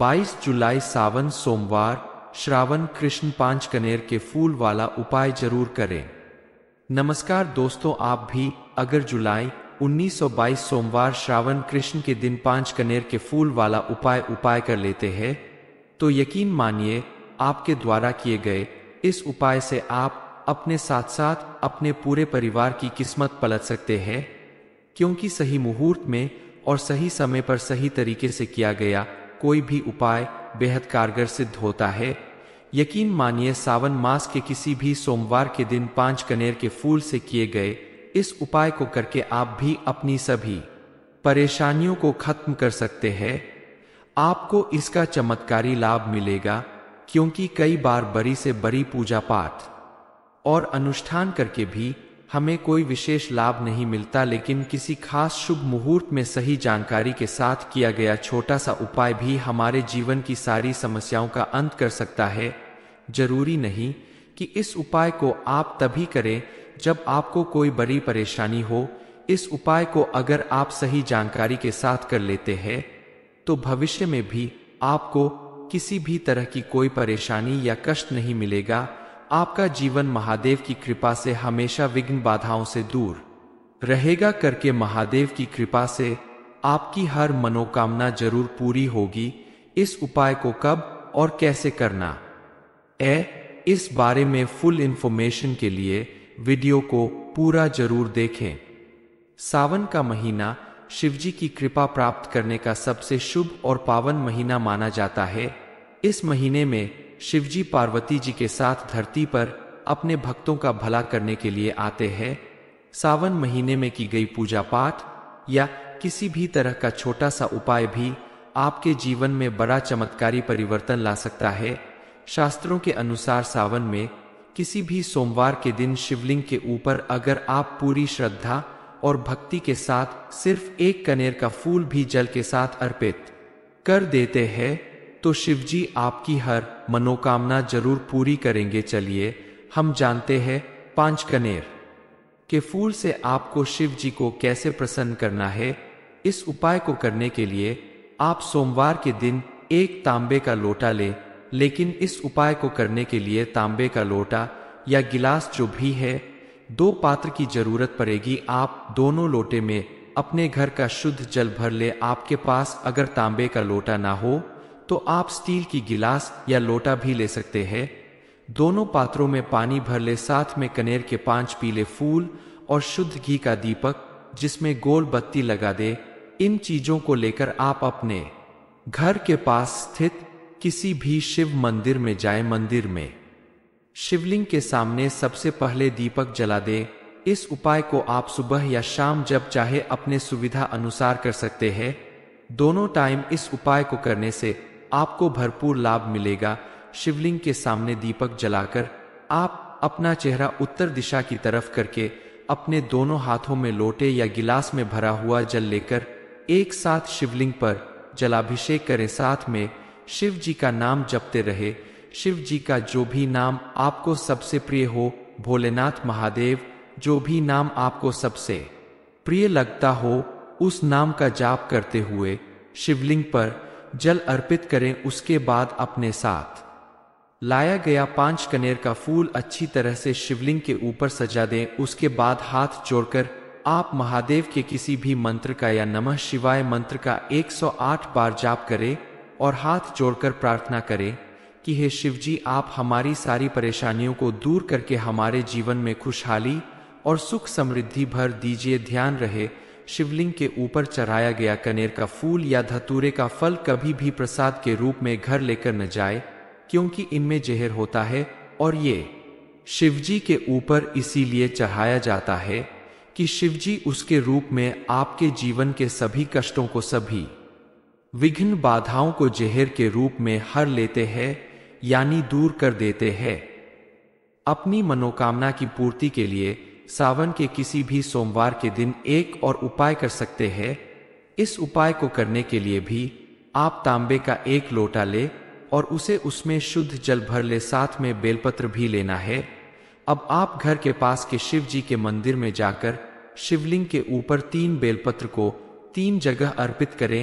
22 जुलाई सावन सोमवार श्रावण कृष्ण पांच कनेर के फूल वाला उपाय जरूर करें नमस्कार दोस्तों आप भी अगर जुलाई 1922 सोमवार श्रावण कृष्ण के दिन पांच कनेर के फूल वाला उपाय उपाय कर लेते हैं तो यकीन मानिए आपके द्वारा किए गए इस उपाय से आप अपने साथ साथ अपने पूरे परिवार की किस्मत पलट सकते हैं क्योंकि सही मुहूर्त में और सही समय पर सही तरीके से किया गया कोई भी उपाय बेहद कारगर सिद्ध होता है यकीन मानिए सावन मास के किसी भी सोमवार के दिन पांच कनेर के फूल से किए गए इस उपाय को करके आप भी अपनी सभी परेशानियों को खत्म कर सकते हैं आपको इसका चमत्कारी लाभ मिलेगा क्योंकि कई बार बड़ी से बड़ी पूजा पाठ और अनुष्ठान करके भी हमें कोई विशेष लाभ नहीं मिलता लेकिन किसी खास शुभ मुहूर्त में सही जानकारी के साथ किया गया छोटा सा उपाय भी हमारे जीवन की सारी समस्याओं का अंत कर सकता है जरूरी नहीं कि इस उपाय को आप तभी करें जब आपको कोई बड़ी परेशानी हो इस उपाय को अगर आप सही जानकारी के साथ कर लेते हैं तो भविष्य में भी आपको किसी भी तरह की कोई परेशानी या कष्ट नहीं मिलेगा आपका जीवन महादेव की कृपा से हमेशा विघ्न बाधाओं से दूर रहेगा करके महादेव की कृपा से आपकी हर मनोकामना जरूर पूरी होगी इस उपाय को कब और कैसे करना ए इस बारे में फुल इंफॉर्मेशन के लिए वीडियो को पूरा जरूर देखें सावन का महीना शिवजी की कृपा प्राप्त करने का सबसे शुभ और पावन महीना माना जाता है इस महीने में शिवजी पार्वती जी के साथ धरती पर अपने भक्तों का भला करने के लिए आते हैं सावन महीने में की गई पूजा पाठ या किसी भी तरह का छोटा सा उपाय भी आपके जीवन में बड़ा चमत्कारी परिवर्तन ला सकता है शास्त्रों के अनुसार सावन में किसी भी सोमवार के दिन शिवलिंग के ऊपर अगर आप पूरी श्रद्धा और भक्ति के साथ सिर्फ एक कनेर का फूल भी जल के साथ अर्पित कर देते हैं तो शिवजी आपकी हर मनोकामना जरूर पूरी करेंगे चलिए हम जानते हैं पांच कनेर के फूल से आपको शिव जी को कैसे प्रसन्न करना है इस उपाय को करने के लिए आप सोमवार के दिन एक तांबे का लोटा ले लेकिन इस उपाय को करने के लिए तांबे का लोटा या गिलास जो भी है दो पात्र की जरूरत पड़ेगी आप दोनों लोटे में अपने घर का शुद्ध जल भर ले आपके पास अगर तांबे का लोटा ना हो तो आप स्टील की गिलास या लोटा भी ले सकते हैं दोनों पात्रों में पानी भर ले साथ में कनेर के पांच पीले फूल और शुद्ध घी का दीपक जिसमें गोल बत्ती लगा दे इन चीजों को लेकर आप अपने घर के पास स्थित किसी भी शिव मंदिर में जाए मंदिर में शिवलिंग के सामने सबसे पहले दीपक जला दे इस उपाय को आप सुबह या शाम जब चाहे अपने सुविधा अनुसार कर सकते हैं दोनों टाइम इस उपाय को करने से आपको भरपूर लाभ मिलेगा शिवलिंग के सामने दीपक जलाकर आप अपना चेहरा उत्तर दिशा की तरफ करके अपने दोनों हाथों में लोटे या गिलास में भरा हुआ जल लेकर एक साथ शिवलिंग पर जलाभिषेक करें साथ में शिव जी का नाम जपते रहे शिव जी का जो भी नाम आपको सबसे प्रिय हो भोलेनाथ महादेव जो भी नाम आपको सबसे प्रिय लगता हो उस नाम का जाप करते हुए शिवलिंग पर जल अर्पित करें उसके बाद अपने साथ लाया गया पांच कनेर का फूल अच्छी तरह से शिवलिंग के ऊपर सजा दें उसके बाद हाथ जोड़कर आप महादेव के किसी भी मंत्र का या नमः शिवाय मंत्र का 108 बार जाप करें और हाथ जोड़कर प्रार्थना करें कि हे शिवजी आप हमारी सारी परेशानियों को दूर करके हमारे जीवन में खुशहाली और सुख समृद्धि भर दीजिए ध्यान रहे शिवलिंग के ऊपर चढ़ाया गया कनेर का फूल या धतूरे का फल कभी भी प्रसाद के रूप में घर लेकर न जाए क्योंकि इनमें जहर होता है और ये शिवजी के ऊपर इसीलिए चढ़ाया जाता है कि शिवजी उसके रूप में आपके जीवन के सभी कष्टों को सभी विघ्न बाधाओं को जहर के रूप में हर लेते हैं यानी दूर कर देते हैं अपनी मनोकामना की पूर्ति के लिए सावन के किसी भी सोमवार के दिन एक और उपाय कर सकते हैं इस उपाय को करने के लिए भी आप तांबे का एक लोटा ले और उसे उसमें शुद्ध जल भर ले साथ में बेलपत्र भी लेना है अब आप घर के पास के शिव जी के मंदिर में जाकर शिवलिंग के ऊपर तीन बेलपत्र को तीन जगह अर्पित करें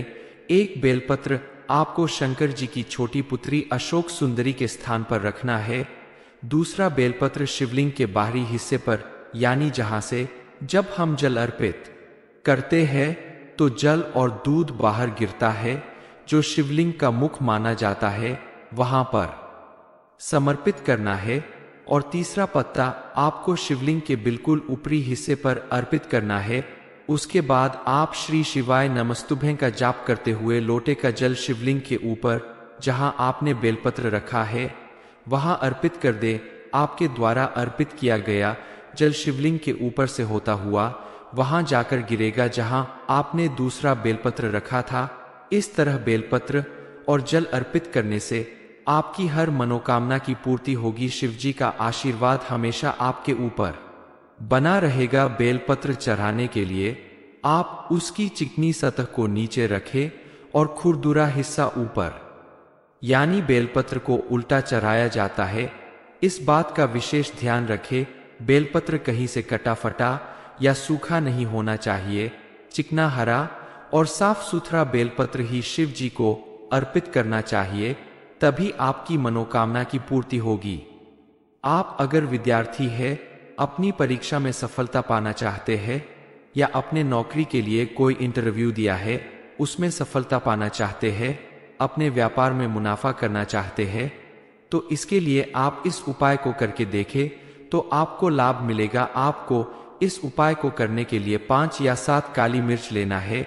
एक बेलपत्र आपको शंकर जी की छोटी पुत्री अशोक सुंदरी के स्थान पर रखना है दूसरा बेलपत्र शिवलिंग के बाहरी हिस्से पर यानी जहां से जब हम जल अर्पित करते हैं तो जल और दूध बाहर गिरता है जो शिवलिंग का मुख माना जाता है वहां पर समर्पित करना है और तीसरा पत्ता आपको शिवलिंग के बिल्कुल ऊपरी हिस्से पर अर्पित करना है उसके बाद आप श्री शिवाय नमस्तुभे का जाप करते हुए लोटे का जल शिवलिंग के ऊपर जहां आपने बेलपत्र रखा है वहां अर्पित कर दे आपके द्वारा अर्पित किया गया जल शिवलिंग के ऊपर से होता हुआ वहां जाकर गिरेगा जहां आपने दूसरा बेलपत्र रखा था इस तरह बेलपत्र और जल अर्पित करने से आपकी हर मनोकामना की पूर्ति होगी शिवजी का आशीर्वाद हमेशा आपके ऊपर बना रहेगा बेलपत्र चढ़ाने के लिए आप उसकी चिकनी सतह को नीचे रखें और खुरदुरा हिस्सा ऊपर यानी बेलपत्र को उल्टा चढ़ाया जाता है इस बात का विशेष ध्यान रखें बेलपत्र कहीं से कटा फटा या सूखा नहीं होना चाहिए चिकना हरा और साफ सुथरा बेलपत्र ही शिव जी को अर्पित करना चाहिए तभी आपकी मनोकामना की पूर्ति होगी आप अगर विद्यार्थी है अपनी परीक्षा में सफलता पाना चाहते हैं या अपने नौकरी के लिए कोई इंटरव्यू दिया है उसमें सफलता पाना चाहते हैं अपने व्यापार में मुनाफा करना चाहते हैं तो इसके लिए आप इस उपाय को करके देखें तो आपको लाभ मिलेगा आपको इस उपाय को करने के लिए पांच या सात काली मिर्च लेना है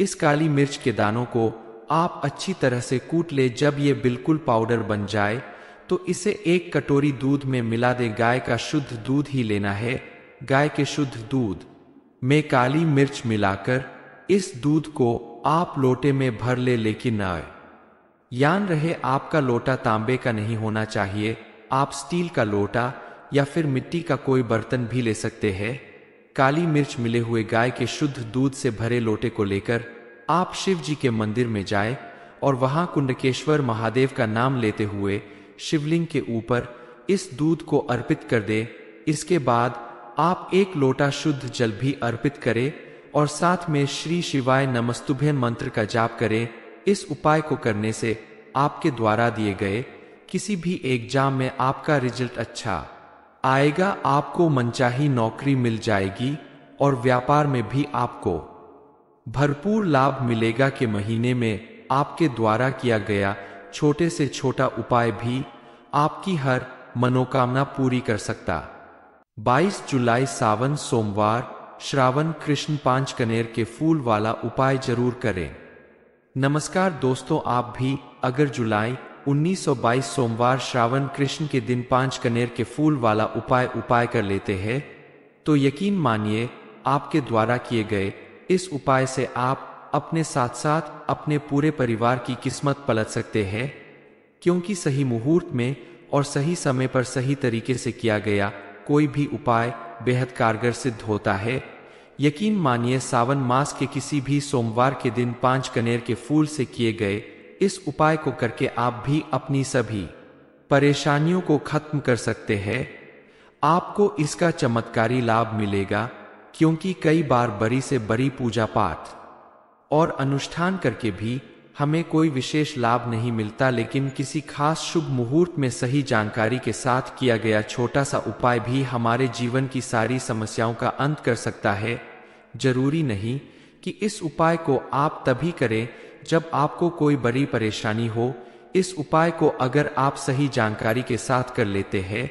इस काली मिर्च के दानों को आप अच्छी तरह से कूट ले जब ये बिल्कुल पाउडर बन जाए तो इसे एक कटोरी दूध में मिला दे गाय का शुद्ध दूध ही लेना है गाय के शुद्ध दूध में काली मिर्च मिलाकर इस दूध को आप लोटे में भर ले लेकिन न यान रहे आपका लोटा तांबे का नहीं होना चाहिए आप स्टील का लोटा या फिर मिट्टी का कोई बर्तन भी ले सकते हैं काली मिर्च मिले हुए गाय के शुद्ध दूध से भरे लोटे को लेकर आप शिव जी के मंदिर में जाए और वहां कुंडकेश्वर महादेव का नाम लेते हुए शिवलिंग के ऊपर इस दूध को अर्पित कर दे इसके बाद आप एक लोटा शुद्ध जल भी अर्पित करें और साथ में श्री शिवाय नमस्तुभे मंत्र का जाप करें इस उपाय को करने से आपके द्वारा दिए गए किसी भी एग्जाम में आपका रिजल्ट अच्छा आएगा आपको मनचाही नौकरी मिल जाएगी और व्यापार में भी आपको भरपूर लाभ मिलेगा के महीने में आपके द्वारा किया गया छोटे से छोटा उपाय भी आपकी हर मनोकामना पूरी कर सकता 22 जुलाई सावन सोमवार श्रावण कृष्ण पांच कनेर के फूल वाला उपाय जरूर करें नमस्कार दोस्तों आप भी अगर जुलाई 1922 सोमवार श्रावण कृष्ण के दिन पांच कनेर के फूल वाला उपाय उपाय कर लेते हैं तो यकीन मानिए आपके द्वारा किए गए इस उपाय से आप अपने साथ साथ अपने पूरे परिवार की किस्मत पलट सकते हैं क्योंकि सही मुहूर्त में और सही समय पर सही तरीके से किया गया कोई भी उपाय बेहद कारगर सिद्ध होता है यकीन मानिए सावन मास के किसी भी सोमवार के दिन पांच कनेर के फूल से किए गए इस उपाय को करके आप भी अपनी सभी परेशानियों को खत्म कर सकते हैं आपको इसका चमत्कारी लाभ मिलेगा क्योंकि कई बार बड़ी से बड़ी पूजा पाठ और अनुष्ठान करके भी हमें कोई विशेष लाभ नहीं मिलता लेकिन किसी खास शुभ मुहूर्त में सही जानकारी के साथ किया गया छोटा सा उपाय भी हमारे जीवन की सारी समस्याओं का अंत कर सकता है जरूरी नहीं कि इस उपाय को आप तभी करें जब आपको कोई बड़ी परेशानी हो इस उपाय को अगर आप सही जानकारी के साथ कर लेते हैं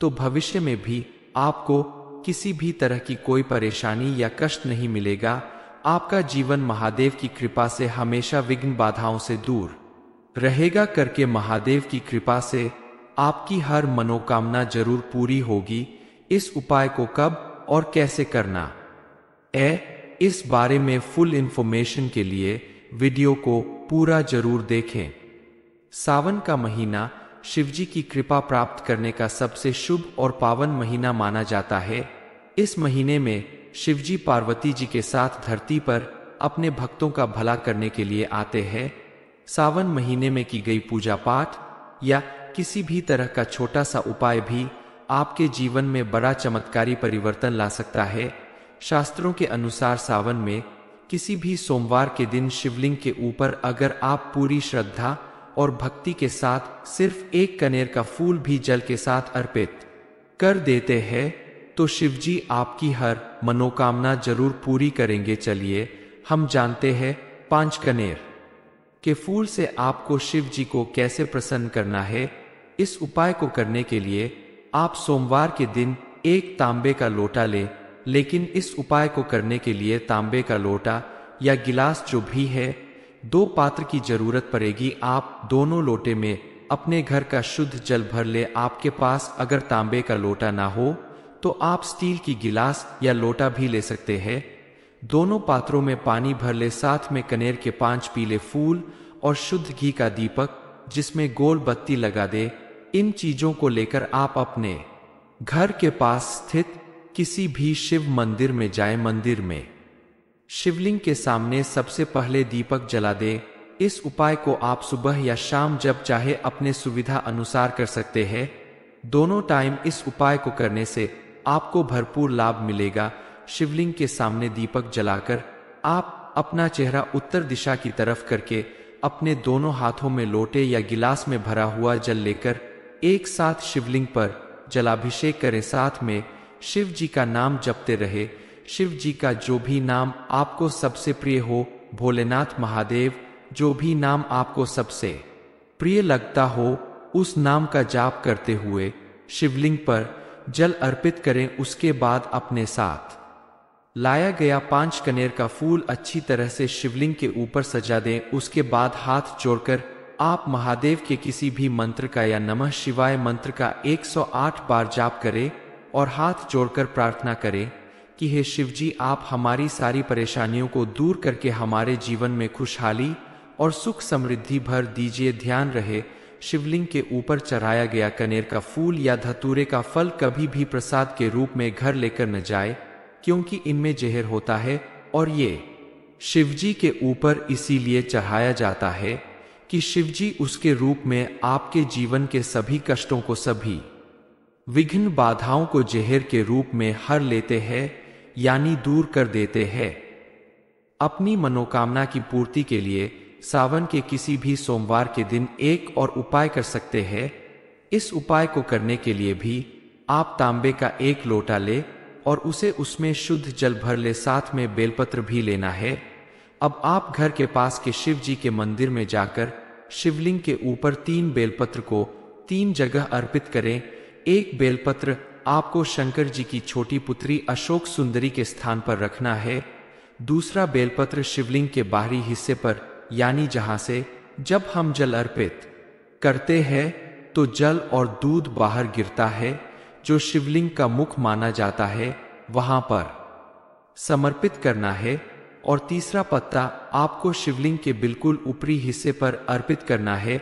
तो भविष्य में भी आपको किसी भी तरह की कोई परेशानी या कष्ट नहीं मिलेगा आपका जीवन महादेव की कृपा से हमेशा विघ्न बाधाओं से दूर रहेगा करके महादेव की कृपा से आपकी हर मनोकामना जरूर पूरी होगी इस उपाय को कब और कैसे करना ए इस बारे में फुल इंफॉर्मेशन के लिए वीडियो को पूरा जरूर देखें सावन का महीना शिवजी की कृपा प्राप्त करने का सबसे शुभ और पावन महीना माना जाता है इस महीने में शिवजी पार्वती जी के साथ धरती पर अपने भक्तों का भला करने के लिए आते हैं सावन महीने में की गई पूजा पाठ या किसी भी तरह का छोटा सा उपाय भी आपके जीवन में बड़ा चमत्कारी परिवर्तन ला सकता है शास्त्रों के अनुसार सावन में किसी भी सोमवार के दिन शिवलिंग के ऊपर अगर आप पूरी श्रद्धा और भक्ति के साथ सिर्फ एक कनेर का फूल भी जल के साथ अर्पित कर देते हैं तो शिवजी आपकी हर मनोकामना जरूर पूरी करेंगे चलिए हम जानते हैं पांच कनेर के फूल से आपको शिव जी को कैसे प्रसन्न करना है इस उपाय को करने के लिए आप सोमवार के दिन एक तांबे का लोटा लें लेकिन इस उपाय को करने के लिए तांबे का लोटा या गिलास जो भी है दो पात्र की जरूरत पड़ेगी आप दोनों लोटे में अपने घर का शुद्ध जल भर ले आपके पास अगर तांबे का लोटा ना हो तो आप स्टील की गिलास या लोटा भी ले सकते हैं दोनों पात्रों में पानी भर ले साथ में कनेर के पांच पीले फूल और शुद्ध घी का दीपक जिसमें गोल बत्ती लगा दे इन चीजों को लेकर आप अपने घर के पास स्थित किसी भी शिव मंदिर में जाए मंदिर में शिवलिंग के सामने सबसे पहले दीपक जला दे इस उपाय को आप सुबह या शाम जब चाहे अपने सुविधा अनुसार कर सकते हैं दोनों टाइम इस उपाय को करने से आपको भरपूर लाभ मिलेगा शिवलिंग के सामने दीपक जलाकर आप अपना चेहरा उत्तर दिशा की तरफ करके अपने दोनों हाथों में लोटे या गिलास में भरा हुआ जल लेकर एक साथ शिवलिंग पर जलाभिषेक करें साथ में शिव जी का नाम जपते रहे शिव जी का जो भी नाम आपको सबसे प्रिय हो भोलेनाथ महादेव जो भी नाम आपको सबसे प्रिय लगता हो उस नाम का जाप करते हुए शिवलिंग पर जल अर्पित करें उसके बाद अपने साथ लाया गया पांच कनेर का फूल अच्छी तरह से शिवलिंग के ऊपर सजा दें उसके बाद हाथ जोड़कर आप महादेव के किसी भी मंत्र का या नमः शिवाय मंत्र का 108 बार जाप करें और हाथ जोड़कर प्रार्थना करें कि हे शिवजी आप हमारी सारी परेशानियों को दूर करके हमारे जीवन में खुशहाली और सुख समृद्धि भर दीजिए ध्यान रहे शिवलिंग के ऊपर चढ़ाया गया कनेर का फूल या धतूरे का फल कभी भी प्रसाद के रूप में घर लेकर न जाए क्योंकि इनमें जहर होता है और ये शिवजी के ऊपर इसीलिए चढ़ाया जाता है कि शिवजी उसके रूप में आपके जीवन के सभी कष्टों को सभी विघ्न बाधाओं को जहर के रूप में हर लेते हैं यानी दूर कर देते हैं अपनी मनोकामना की पूर्ति के लिए सावन के किसी भी सोमवार के दिन एक और उपाय कर सकते हैं इस उपाय को करने के लिए भी आप तांबे का एक लोटा ले और उसे उसमें शुद्ध जल भर ले साथ में बेलपत्र भी लेना है अब आप घर के पास के शिव जी के मंदिर में जाकर शिवलिंग के ऊपर तीन बेलपत्र को तीन जगह अर्पित करें एक बेलपत्र आपको शंकर जी की छोटी पुत्री अशोक सुंदरी के स्थान पर रखना है दूसरा बेलपत्र शिवलिंग के बाहरी हिस्से पर यानी जहां से जब हम जल अर्पित करते हैं तो जल और दूध बाहर गिरता है जो शिवलिंग का मुख माना जाता है वहां पर समर्पित करना है और तीसरा पत्ता आपको शिवलिंग के बिल्कुल ऊपरी हिस्से पर अर्पित करना है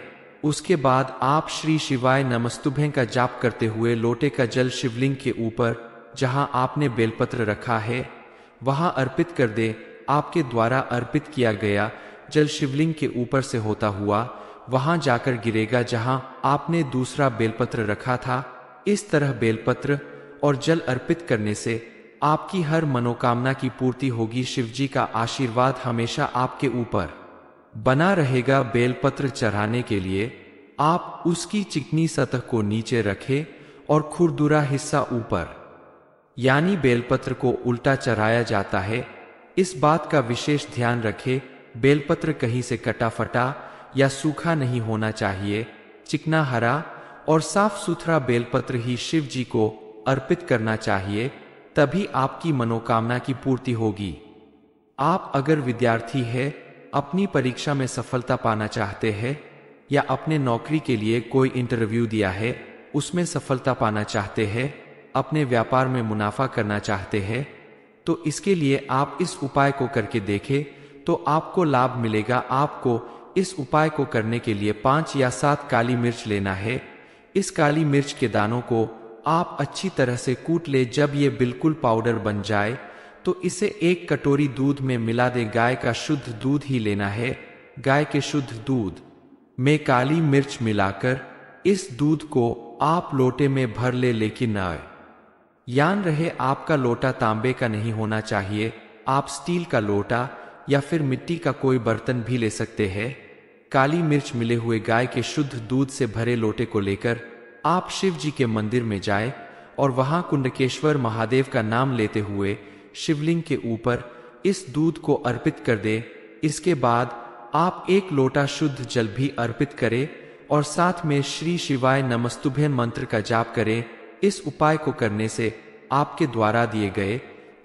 उसके बाद आप श्री शिवाय नमस्तुभ्य का जाप करते हुए लोटे का जल शिवलिंग के ऊपर जहां आपने बेलपत्र रखा है वहां अर्पित कर दे आपके द्वारा अर्पित किया गया जल शिवलिंग के ऊपर से होता हुआ वहां जाकर गिरेगा जहां आपने दूसरा बेलपत्र रखा था इस तरह बेलपत्र और जल अर्पित करने से आपकी हर मनोकामना की पूर्ति होगी शिवजी का आशीर्वाद हमेशा आपके ऊपर बना रहेगा बेलपत्र चढ़ाने के लिए आप उसकी चिकनी सतह को नीचे रखें और खुरदुरा हिस्सा ऊपर यानी बेलपत्र को उल्टा चढ़ाया जाता है इस बात का विशेष ध्यान रखें बेलपत्र कहीं से कटा फटा या सूखा नहीं होना चाहिए चिकना हरा और साफ सुथरा बेलपत्र ही शिव जी को अर्पित करना चाहिए तभी आपकी मनोकामना की पूर्ति होगी आप अगर विद्यार्थी है अपनी परीक्षा में सफलता पाना चाहते हैं या अपने नौकरी के लिए कोई इंटरव्यू दिया है उसमें सफलता पाना चाहते हैं अपने व्यापार में मुनाफा करना चाहते हैं तो इसके लिए आप इस उपाय को करके देखें तो आपको लाभ मिलेगा आपको इस उपाय को करने के लिए पांच या सात काली मिर्च लेना है इस काली मिर्च के दानों को आप अच्छी तरह से कूट ले जब ये बिल्कुल पाउडर बन जाए तो इसे एक कटोरी दूध में मिला दे गाय का शुद्ध दूध ही लेना है गाय के शुद्ध दूध में काली मिर्च मिलाकर इस दूध को आप लोटे में भर ले लेकिन आए यान रहे आपका लोटा तांबे का नहीं होना चाहिए आप स्टील का लोटा या फिर मिट्टी का कोई बर्तन भी ले सकते हैं काली मिर्च मिले हुए गाय के शुद्ध दूध से भरे लोटे को लेकर आप शिव जी के मंदिर में जाए और वहां कुंडकेश्वर महादेव का नाम लेते हुए शिवलिंग के ऊपर इस दूध को अर्पित कर दे इसके बाद आप एक लोटा शुद्ध जल भी अर्पित करें और साथ में श्री शिवाय नमस्तुभे मंत्र का जाप करें इस उपाय को करने से आपके द्वारा दिए गए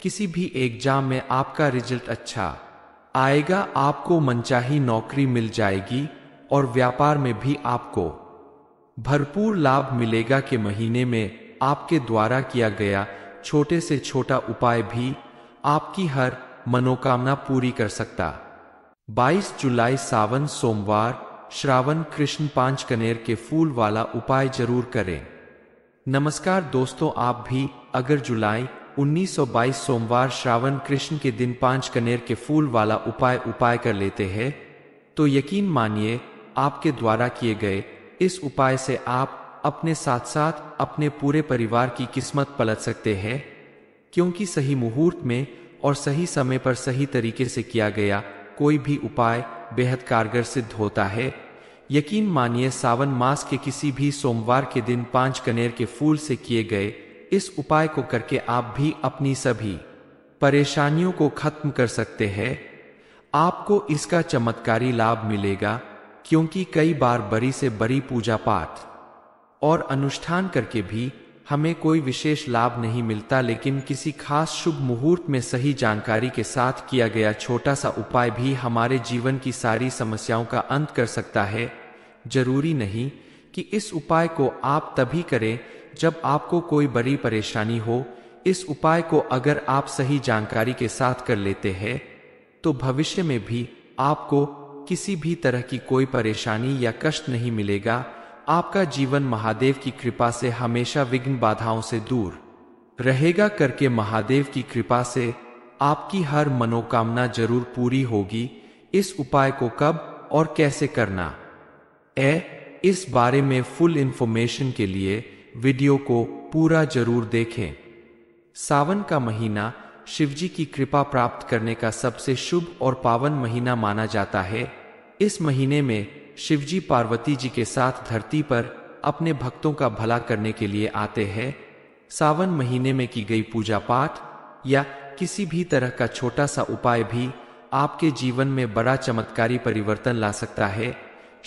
किसी भी एग्जाम में आपका रिजल्ट अच्छा आएगा आपको मनचाही नौकरी मिल जाएगी और व्यापार में भी आपको भरपूर लाभ मिलेगा के महीने में आपके द्वारा किया गया छोटे से छोटा उपाय भी आपकी हर मनोकामना पूरी कर सकता 22 जुलाई सावन सोमवार श्रावण कृष्ण पांच कनेर के फूल वाला उपाय जरूर करें नमस्कार दोस्तों आप भी अगर जुलाई 1922 सोमवार श्रावण कृष्ण के दिन पांच कनेर के फूल वाला उपाय उपाय कर लेते हैं तो यकीन मानिए आपके द्वारा किए गए इस उपाय से आप अपने साथ साथ अपने पूरे परिवार की किस्मत पलट सकते हैं क्योंकि सही मुहूर्त में और सही समय पर सही तरीके से किया गया कोई भी उपाय बेहद कारगर सिद्ध होता है यकीन मानिए सावन मास के किसी भी सोमवार के दिन पांच कनेर के फूल से किए गए इस उपाय को करके आप भी अपनी सभी परेशानियों को खत्म कर सकते हैं आपको इसका चमत्कारी लाभ मिलेगा क्योंकि कई बार बड़ी से बड़ी पूजा पाठ और अनुष्ठान करके भी हमें कोई विशेष लाभ नहीं मिलता लेकिन किसी खास शुभ मुहूर्त में सही जानकारी के साथ किया गया छोटा सा उपाय भी हमारे जीवन की सारी समस्याओं का अंत कर सकता है जरूरी नहीं कि इस उपाय को आप तभी करें जब आपको कोई बड़ी परेशानी हो इस उपाय को अगर आप सही जानकारी के साथ कर लेते हैं तो भविष्य में भी आपको किसी भी तरह की कोई परेशानी या कष्ट नहीं मिलेगा आपका जीवन महादेव की कृपा से हमेशा विघ्न बाधाओं से दूर रहेगा करके महादेव की कृपा से आपकी हर मनोकामना जरूर पूरी होगी इस उपाय को कब और कैसे करना ए इस बारे में फुल इंफॉर्मेशन के लिए वीडियो को पूरा जरूर देखें सावन का महीना शिवजी की कृपा प्राप्त करने का सबसे शुभ और पावन महीना माना जाता है इस महीने में शिवजी पार्वती जी के साथ धरती पर अपने भक्तों का भला करने के लिए आते हैं सावन महीने में की गई पूजा पाठ या किसी भी तरह का छोटा सा उपाय भी आपके जीवन में बड़ा चमत्कारी परिवर्तन ला सकता है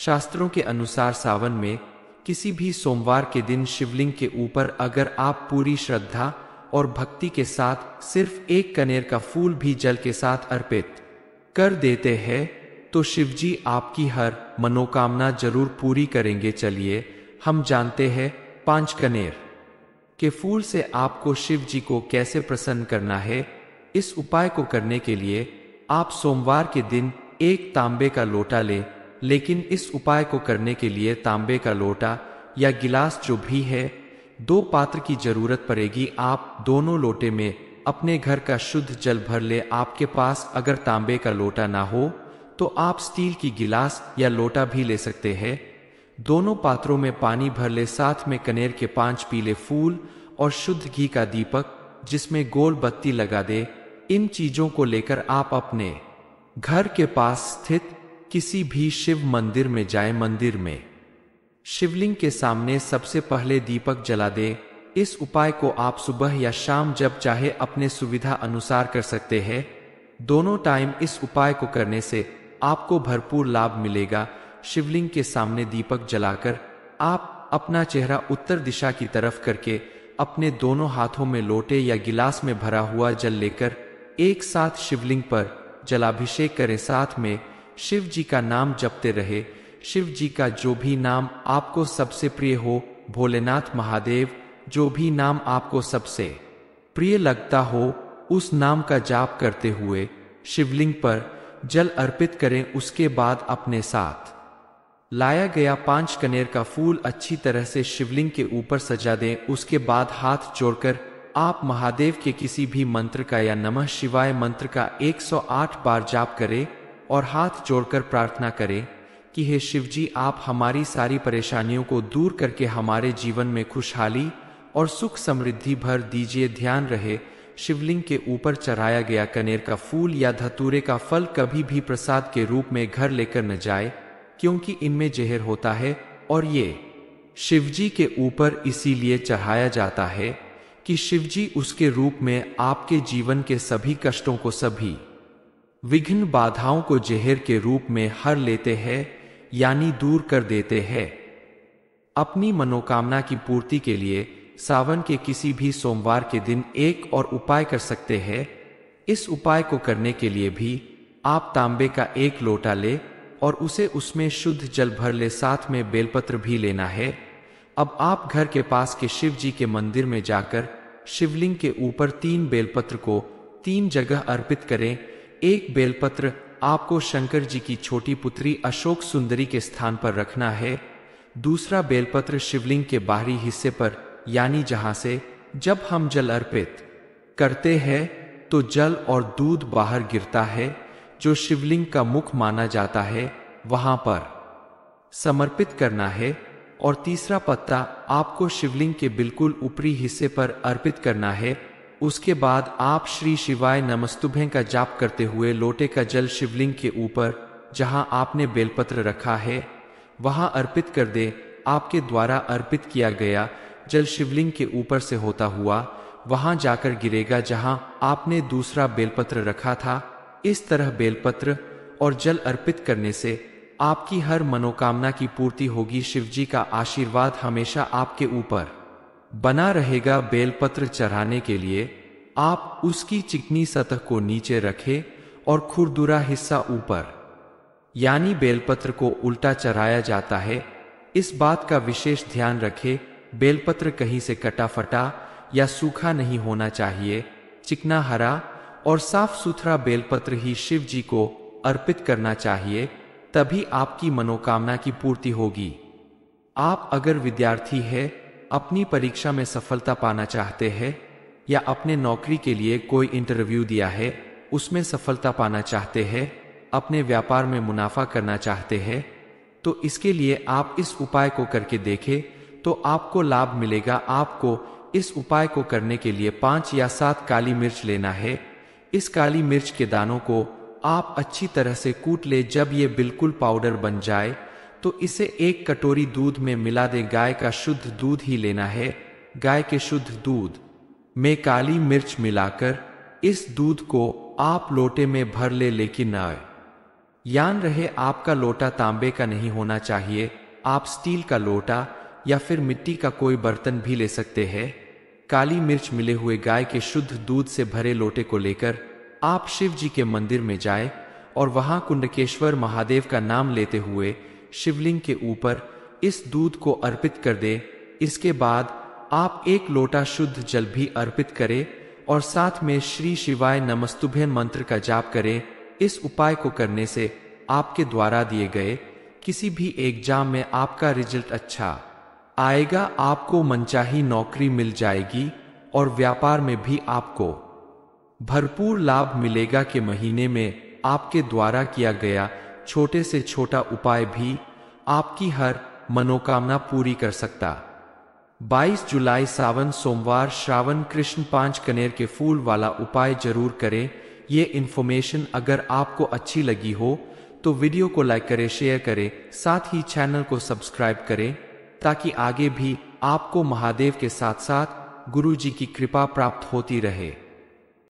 शास्त्रों के अनुसार सावन में किसी भी सोमवार के दिन शिवलिंग के ऊपर अगर आप पूरी श्रद्धा और भक्ति के साथ सिर्फ एक कनेर का फूल भी जल के साथ अर्पित कर देते हैं तो शिवजी आपकी हर मनोकामना जरूर पूरी करेंगे चलिए हम जानते हैं पांच कनेर के फूल से आपको शिव जी को कैसे प्रसन्न करना है इस उपाय को करने के लिए आप सोमवार के दिन एक तांबे का लोटा ले लेकिन इस उपाय को करने के लिए तांबे का लोटा या गिलास जो भी है दो पात्र की जरूरत पड़ेगी आप दोनों लोटे में अपने घर का शुद्ध जल भर ले आपके पास अगर तांबे का लोटा ना हो तो आप स्टील की गिलास या लोटा भी ले सकते हैं दोनों पात्रों में पानी भर ले साथ में कनेर के पांच पीले फूल और शुद्ध घी का दीपक जिसमें गोल बत्ती लगा दे इन चीजों को लेकर आप अपने घर के पास स्थित किसी भी शिव मंदिर में जाए मंदिर में शिवलिंग के सामने सबसे पहले दीपक जला दे इस उपाय को आप सुबह या शाम जब चाहे अपने सुविधा अनुसार कर सकते हैं दोनों टाइम इस उपाय को करने से आपको भरपूर लाभ मिलेगा शिवलिंग के सामने दीपक जलाकर आप अपना चेहरा उत्तर दिशा की तरफ करके अपने दोनों हाथों में लोटे या गिलास में भरा हुआ जल लेकर एक साथ शिवलिंग पर जलाभिषेक करें साथ में शिव जी का नाम जपते रहे शिव जी का जो भी नाम आपको सबसे प्रिय हो भोलेनाथ महादेव जो भी नाम आपको सबसे प्रिय लगता हो उस नाम का जाप करते हुए शिवलिंग पर जल अर्पित करें उसके बाद अपने साथ लाया गया पांच कनेर का फूल अच्छी तरह से शिवलिंग के ऊपर सजा दें उसके बाद हाथ जोड़कर आप महादेव के किसी भी मंत्र का या नमः शिवाय मंत्र का 108 बार जाप करें और हाथ जोड़कर प्रार्थना करें कि हे शिवजी आप हमारी सारी परेशानियों को दूर करके हमारे जीवन में खुशहाली और सुख समृद्धि भर दीजिए ध्यान रहे शिवलिंग के ऊपर चढ़ाया गया कनेर का फूल या धतूरे का फल कभी भी प्रसाद के रूप में घर लेकर न जाए क्योंकि इनमें जहर होता है और ये शिवजी के ऊपर इसीलिए चढ़ाया जाता है कि शिवजी उसके रूप में आपके जीवन के सभी कष्टों को सभी विघ्न बाधाओं को जहर के रूप में हर लेते हैं यानी दूर कर देते हैं अपनी मनोकामना की पूर्ति के लिए सावन के किसी भी सोमवार के दिन एक और उपाय कर सकते हैं इस उपाय को करने के लिए भी आप तांबे का एक लोटा ले और उसे उसमें शुद्ध जल भर ले साथ में बेलपत्र भी लेना है अब आप घर के पास के शिव जी के मंदिर में जाकर शिवलिंग के ऊपर तीन बेलपत्र को तीन जगह अर्पित करें एक बेलपत्र आपको शंकर जी की छोटी पुत्री अशोक सुंदरी के स्थान पर रखना है दूसरा बेलपत्र शिवलिंग के बाहरी हिस्से पर यानी जहां से जब हम जल अर्पित करते हैं तो जल और दूध बाहर गिरता है जो शिवलिंग का मुख माना जाता है वहां पर समर्पित करना है और तीसरा पत्ता आपको शिवलिंग के बिल्कुल ऊपरी हिस्से पर अर्पित करना है उसके बाद आप श्री शिवाय नमस्तुभे का जाप करते हुए लोटे का जल शिवलिंग के ऊपर जहां आपने बेलपत्र रखा है वहां अर्पित कर दे आपके द्वारा अर्पित किया गया जल शिवलिंग के ऊपर से होता हुआ वहां जाकर गिरेगा जहां आपने दूसरा बेलपत्र रखा था इस तरह बेलपत्र और जल अर्पित करने से आपकी हर मनोकामना की पूर्ति होगी शिवजी का आशीर्वाद हमेशा आपके ऊपर बना रहेगा बेलपत्र चढ़ाने के लिए आप उसकी चिकनी सतह को नीचे रखें और खुरदुरा हिस्सा ऊपर यानी बेलपत्र को उल्टा चढ़ाया जाता है इस बात का विशेष ध्यान रखें बेलपत्र कहीं से कटा फटा या सूखा नहीं होना चाहिए चिकना हरा और साफ सुथरा बेलपत्र ही शिव जी को अर्पित करना चाहिए तभी आपकी मनोकामना की पूर्ति होगी आप अगर विद्यार्थी है अपनी परीक्षा में सफलता पाना चाहते हैं या अपने नौकरी के लिए कोई इंटरव्यू दिया है उसमें सफलता पाना चाहते हैं अपने व्यापार में मुनाफा करना चाहते हैं तो इसके लिए आप इस उपाय को करके देखें तो आपको लाभ मिलेगा आपको इस उपाय को करने के लिए पांच या सात काली मिर्च लेना है इस काली मिर्च के दानों को आप अच्छी तरह से कूट ले जब ये बिल्कुल पाउडर बन जाए तो इसे एक कटोरी दूध में मिला दे गाय का शुद्ध दूध ही लेना है गाय के शुद्ध दूध में काली मिर्च मिलाकर इस दूध को आप लोटे में भर ले लेकिन यान रहे आपका लोटा तांबे का नहीं होना चाहिए आप स्टील का लोटा या फिर मिट्टी का कोई बर्तन भी ले सकते हैं काली मिर्च मिले हुए गाय के शुद्ध दूध से भरे लोटे को लेकर आप शिव जी के मंदिर में जाए और वहां कुंडकेश्वर महादेव का नाम लेते हुए शिवलिंग के ऊपर इस दूध को अर्पित कर दे इसके बाद आप एक लोटा शुद्ध जल भी अर्पित करें और साथ में श्री शिवाय नमस्तुभे मंत्र का जाप करें इस उपाय को करने से आपके द्वारा दिए गए किसी भी एग्जाम में आपका रिजल्ट अच्छा आएगा आपको मनचाही नौकरी मिल जाएगी और व्यापार में भी आपको भरपूर लाभ मिलेगा के महीने में आपके द्वारा किया गया छोटे से छोटा उपाय भी आपकी हर मनोकामना पूरी कर सकता 22 जुलाई सावन सोमवार श्रावण कृष्ण पांच कनेर के फूल वाला उपाय जरूर करें ये इन्फॉर्मेशन अगर आपको अच्छी लगी हो तो वीडियो को लाइक करें शेयर करें साथ ही चैनल को सब्सक्राइब करें ताकि आगे भी आपको महादेव के साथ साथ गुरु जी की कृपा प्राप्त होती रहे